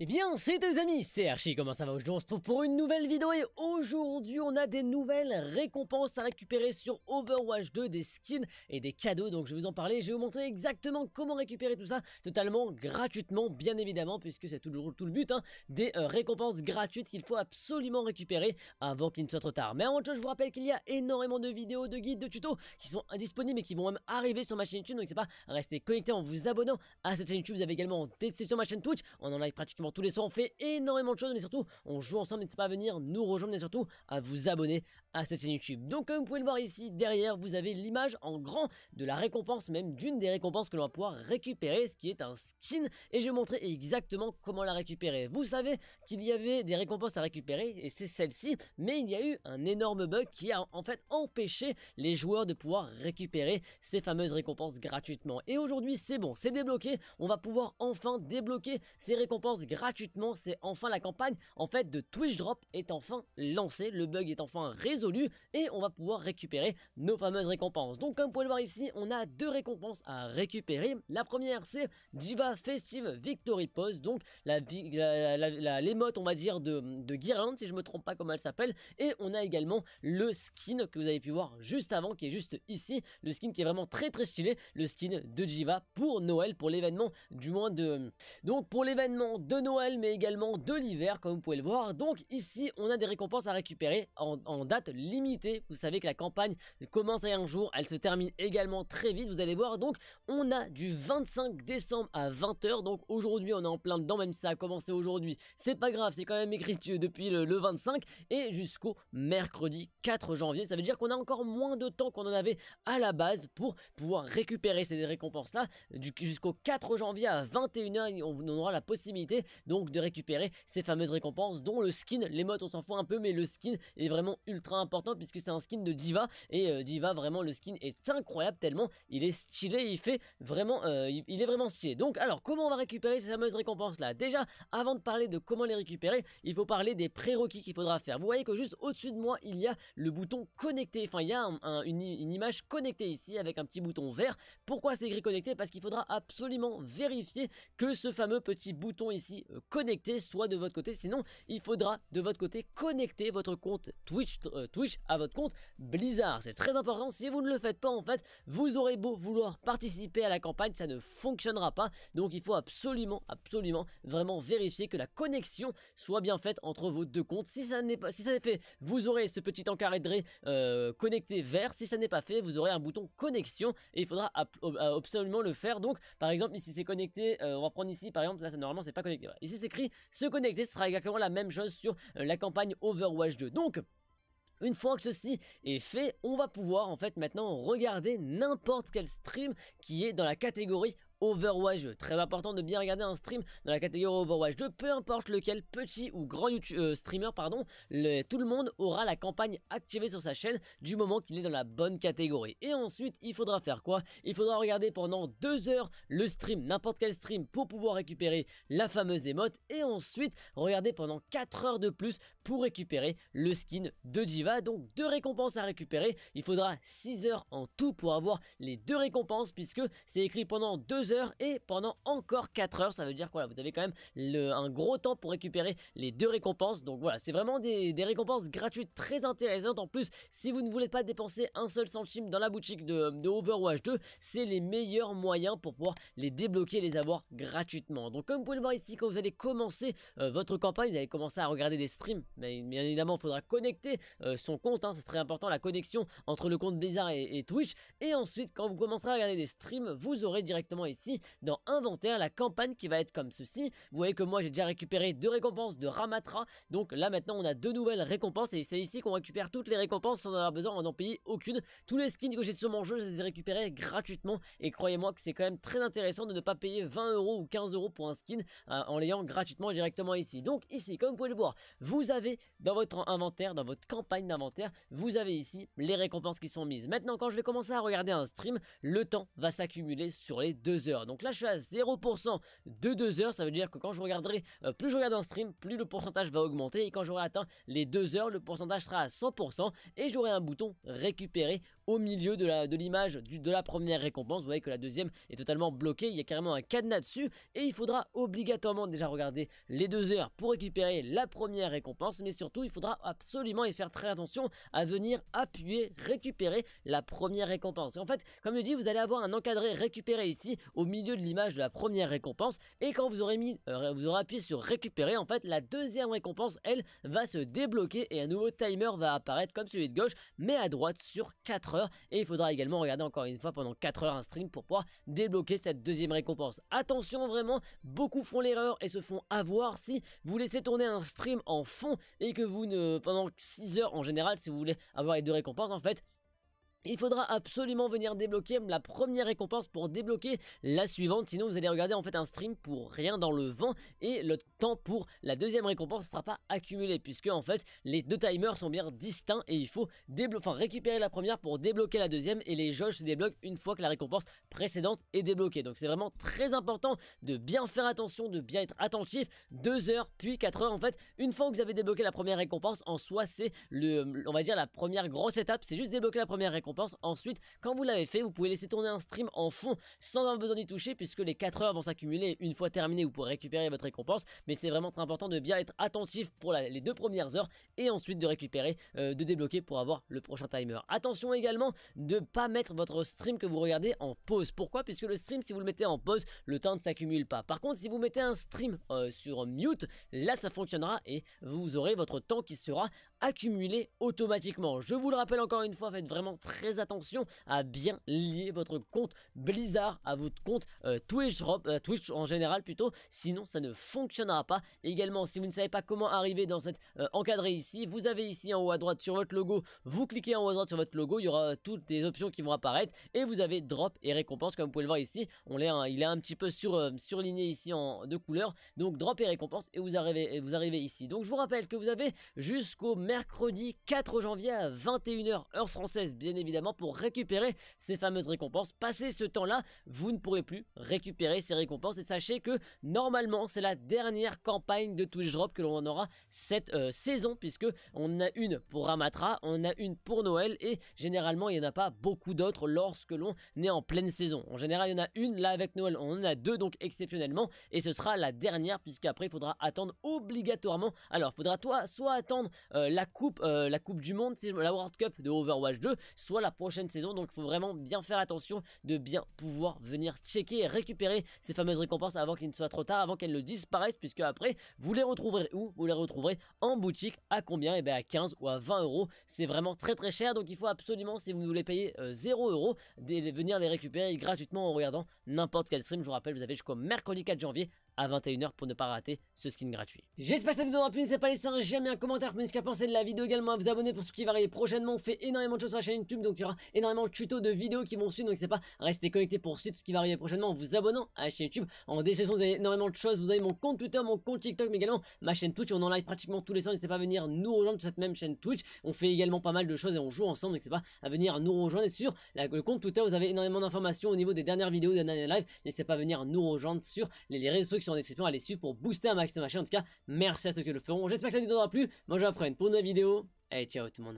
Eh bien, c'est deux amis, c'est Archie, comment ça va Aujourd'hui, on se trouve pour une nouvelle vidéo et aujourd'hui, on a des nouvelles récompenses à récupérer sur Overwatch 2, des skins et des cadeaux, donc je vais vous en parler, je vais vous montrer exactement comment récupérer tout ça, totalement gratuitement, bien évidemment, puisque c'est toujours tout le but, hein, des euh, récompenses gratuites qu'il faut absolument récupérer avant qu'il ne soit trop tard. Mais avant tout, cas je vous rappelle qu'il y a énormément de vidéos, de guides, de tutos qui sont indisponibles et qui vont même arriver sur ma chaîne YouTube, donc c'est pas rester connecté en vous abonnant à cette chaîne YouTube, vous avez également testé sur ma chaîne Twitch, on en a pratiquement tous les soirs on fait énormément de choses mais surtout on joue ensemble n'hésitez pas à venir nous rejoindre et surtout à vous abonner à cette chaîne YouTube donc comme vous pouvez le voir ici derrière vous avez l'image en grand de la récompense même d'une des récompenses que l'on va pouvoir récupérer ce qui est un skin et je vais montrer exactement comment la récupérer vous savez qu'il y avait des récompenses à récupérer et c'est celle-ci mais il y a eu un énorme bug qui a en fait empêché les joueurs de pouvoir récupérer ces fameuses récompenses gratuitement et aujourd'hui c'est bon c'est débloqué on va pouvoir enfin débloquer ces récompenses gratuitement gratuitement. C'est enfin la campagne en fait de Twitch Drop est enfin lancée, le bug est enfin résolu et on va pouvoir récupérer nos fameuses récompenses. Donc comme vous pouvez le voir ici, on a deux récompenses à récupérer. La première c'est Jiva Festive Victory Pose, donc la l'émote la, on va dire de, de si je me trompe pas comment elle s'appelle. Et on a également le skin que vous avez pu voir juste avant qui est juste ici, le skin qui est vraiment très très stylé, le skin de Jiva pour Noël, pour l'événement du moins de... Donc pour l'événement de Noël, mais également de l'hiver, comme vous pouvez le voir. Donc ici, on a des récompenses à récupérer en, date limitée. Vous savez que la campagne commence à un jour, elle se termine également très vite, vous allez voir. Donc on a du 25 décembre à 20h, donc aujourd'hui on est en plein dedans, même si ça a commencé aujourd'hui. C'est pas grave, c'est quand même écrit depuis le, 25 et jusqu'au mercredi 4 janvier. Ça veut dire qu'on a encore moins de temps qu'on en avait à la base pour pouvoir récupérer ces récompenses-là. Jusqu'au 4 janvier à 21h, on, vous aura la possibilité donc de récupérer ces fameuses récompenses, dont le skin. Les modes, on s'en fout un peu, mais le skin est vraiment ultra important puisque c'est un skin de Diva. Et euh, Diva, vraiment, le skin est incroyable tellement il est stylé, il fait vraiment, euh, il est vraiment stylé. Donc, alors, comment on va récupérer ces fameuses récompenses là Déjà, avant de parler de comment les récupérer, il faut parler des prérequis qu'il faudra faire. Vous voyez que juste au-dessus de moi, il y a le bouton connecté. Enfin, il y a une, image connectée ici avec un petit bouton vert. Pourquoi c'est gris connecté Parce qu'il faudra absolument vérifier que ce fameux petit bouton ici euh, connecté, soit de votre côté. Sinon, il faudra de votre côté connecter votre compte Twitch, euh, Twitch à votre compte Blizzard. C'est très important. Si vous ne le faites pas, en fait, vous aurez beau vouloir participer à la campagne, ça ne fonctionnera pas. Donc, il faut absolument, absolument, vraiment vérifier que la connexion soit bien faite entre vos deux comptes. Si ça n'est pas, si ça n'est fait, vous aurez ce petit de euh, connecté vert. Si ça n'est pas fait, vous aurez un bouton connexion et il faudra absolument le faire. Donc, par exemple, ici c'est connecté, on va prendre ici, par exemple, là, ça normalement c'est pas connecté. Ici, c'est écrit se connecter. sera exactement la même chose sur euh, la campagne Overwatch 2. Donc, une fois que ceci est fait, on va pouvoir en fait maintenant regarder n'importe quel stream qui est dans la catégorie Overwatch 2. Très important de bien regarder un stream dans la catégorie Overwatch 2, peu importe lequel, petit ou grand YouTube, euh, streamer, pardon, tout le monde aura la campagne activée sur sa chaîne du moment qu'il est dans la bonne catégorie. Et ensuite, il faudra faire quoi Il faudra regarder pendant deux heures le stream, n'importe quel stream, pour pouvoir récupérer la fameuse émote, et ensuite regarder pendant 4 heures de plus pour récupérer le skin de Diva. Donc deux récompenses à récupérer, il faudra 6 heures en tout pour avoir les deux récompenses, puisque c'est écrit pendant 2 heures et pendant encore 4 heures. Ça veut dire que vous avez quand même le, un gros temps pour récupérer les deux récompenses. Donc voilà, c'est vraiment des, récompenses gratuites très intéressantes. En plus, si vous ne voulez pas dépenser un seul centime dans la boutique de, Overwatch 2, c'est les meilleurs moyens pour pouvoir les débloquer et les avoir gratuitement. Donc comme vous pouvez le voir ici, quand vous allez commencer euh, votre campagne, vous allez commencer à regarder des streams. Mais bien évidemment, il faudra connecter euh, son compte. Hein, c'est très important, la connexion entre le compte Blizzard et, et Twitch. Et ensuite, quand vous commencerez à regarder des streams, vous aurez directement ici dans inventaire la campagne qui va être comme ceci. Vous voyez que moi j'ai déjà récupéré deux récompenses de Ramatra. Donc là maintenant on a deux nouvelles récompenses et c'est ici qu'on récupère toutes les récompenses sans avoir besoin d'en payer aucune. Tous les skins que j'ai sur mon jeu je les ai récupérés gratuitement et croyez-moi que c'est quand même très intéressant de ne pas payer 20 euros ou 15 euros pour un skin euh, en l'ayant gratuitement directement ici. Donc ici comme vous pouvez le voir vous avez dans votre inventaire, dans votre campagne d'inventaire vous avez ici les récompenses qui sont mises. Maintenant quand je vais commencer à regarder un stream le temps va s'accumuler sur les deux donc là, je suis à 0% de 2 heures. Ça veut dire que quand je regarderai, euh, plus je regarde un stream, plus le pourcentage va augmenter. Et quand j'aurai atteint les 2 heures, le pourcentage sera à 100%. Et j'aurai un bouton récupérer au milieu de l'image de, de la première récompense. Vous voyez que la deuxième est totalement bloquée. Il y a carrément un cadenas dessus. Et il faudra obligatoirement déjà regarder les 2 heures pour récupérer la première récompense. Mais surtout, il faudra absolument y faire très attention à venir appuyer, récupérer la première récompense. en fait, comme je dis, vous allez avoir un encadré récupéré ici au milieu de l'image de la première récompense et quand vous aurez mis, euh, vous aurez appuyé sur récupérer, en fait la deuxième récompense elle va se débloquer et un nouveau timer va apparaître comme celui de gauche mais à droite sur 4 heures et il faudra également regarder encore une fois pendant 4 heures un stream pour pouvoir débloquer cette deuxième récompense. Attention vraiment, beaucoup font l'erreur et se font avoir si vous laissez tourner un stream en fond et que vous ne pendant 6 heures en général si vous voulez avoir les deux récompenses en fait il faudra absolument venir débloquer la première récompense pour débloquer la suivante. Sinon, vous allez regarder en fait un stream pour rien dans le vent et le temps pour la deuxième récompense ne sera pas accumulé puisque en fait les deux timers sont bien distincts et il faut récupérer la première pour débloquer la deuxième et les jauges se débloquent une fois que la récompense précédente est débloquée. Donc c'est vraiment très important de bien faire attention, de bien être attentif. Deux heures puis quatre heures en fait. Une fois que vous avez débloqué la première récompense, en soi c'est le, on va dire la première grosse étape. C'est juste débloquer la première récompense Ensuite, quand vous l'avez fait, vous pouvez laisser tourner un stream en fond sans avoir besoin d'y toucher puisque les 4 heures vont s'accumuler. Une fois terminé, vous pourrez récupérer votre récompense. Mais c'est vraiment très important de bien être attentif pour les deux premières heures et ensuite de récupérer, euh, de débloquer pour avoir le prochain timer. Attention également de pas mettre votre stream que vous regardez en pause. Pourquoi Puisque le stream, si vous le mettez en pause, le temps ne s'accumule pas. Par contre, si vous mettez un stream euh, sur mute, là ça fonctionnera et vous aurez votre temps qui sera accumulé automatiquement. Je vous le rappelle encore une fois, faites vraiment très attention à bien lier votre compte Blizzard à votre compte euh, Twitch, euh, Twitch en général plutôt, sinon ça ne fonctionnera pas. Également, si vous ne savez pas comment arriver dans cette euh, encadré ici, vous avez ici en haut à droite sur votre logo, vous cliquez en haut à droite sur votre logo, il y aura toutes les options qui vont apparaître et vous avez drop et récompense comme vous pouvez le voir ici, on l'est, un, il est un petit peu sur, surligné ici en de couleur, donc drop et récompense et vous arrivez, vous arrivez ici. Donc je vous rappelle que vous avez jusqu'au mercredi 4 janvier à 21h heure française bien évidemment pour récupérer ces fameuses récompenses. Passé ce temps-là, vous ne pourrez plus récupérer ces récompenses et sachez que normalement c'est la dernière campagne de Twitch Drop que l'on aura cette euh, saison puisque on a une pour Ramatra, on a une pour Noël et généralement il n'y en a pas beaucoup d'autres lorsque l'on est en pleine saison. En général il y en a une, là avec Noël on en a deux donc exceptionnellement et ce sera la dernière puisqu'après il faudra attendre obligatoirement. Alors faudra toi soit attendre euh, la coupe euh, la coupe du monde, la World Cup de Overwatch 2, soit la la prochaine saison. Donc il faut vraiment bien faire attention de bien pouvoir venir checker et récupérer ces fameuses récompenses avant qu'il ne soit trop tard, avant qu'elles ne disparaissent, puisque après vous les retrouverez où Vous les retrouverez en boutique à combien Et eh bien à 15 ou à 20 euros. C'est vraiment très très cher, donc il faut absolument, si vous voulez payer euh, zéro 0 euros, venir les récupérer gratuitement en regardant n'importe quel stream. Je vous rappelle, vous avez jusqu'au mercredi 4 janvier à 21h pour ne pas rater ce skin gratuit. J'espère que ça vous aura plu, n'hésitez pas à laisser un j'aime et un commentaire pour nous dire penser de la vidéo également, à vous abonner pour ce qui va arriver prochainement. On fait énormément de choses sur la chaîne YouTube, donc il y aura énormément de tutos de vidéos qui vont suivre, donc c'est pas rester connecté pour suivre ce qui va arriver prochainement en vous abonnant à la chaîne YouTube. En description, vous avez énormément de choses, vous avez mon compte Twitter, mon compte TikTok, mais également ma chaîne Twitch, on en live pratiquement tous les soirs, n'hésitez pas à venir nous rejoindre sur cette même chaîne Twitch. On fait également pas mal de choses et on joue ensemble, n'hésitez pas à venir nous rejoindre. sur le compte Twitter, vous avez énormément d'informations au niveau des dernières vidéos, des derniers lives, n'hésitez pas à venir nous rejoindre sur les réseaux description, en à les suivre pour booster un maximum ma chaîne. En tout cas, merci à ceux qui le feront. J'espère que ça vous aura plu. Moi, je vous pour une nouvelle vidéo. Et ciao tout le monde.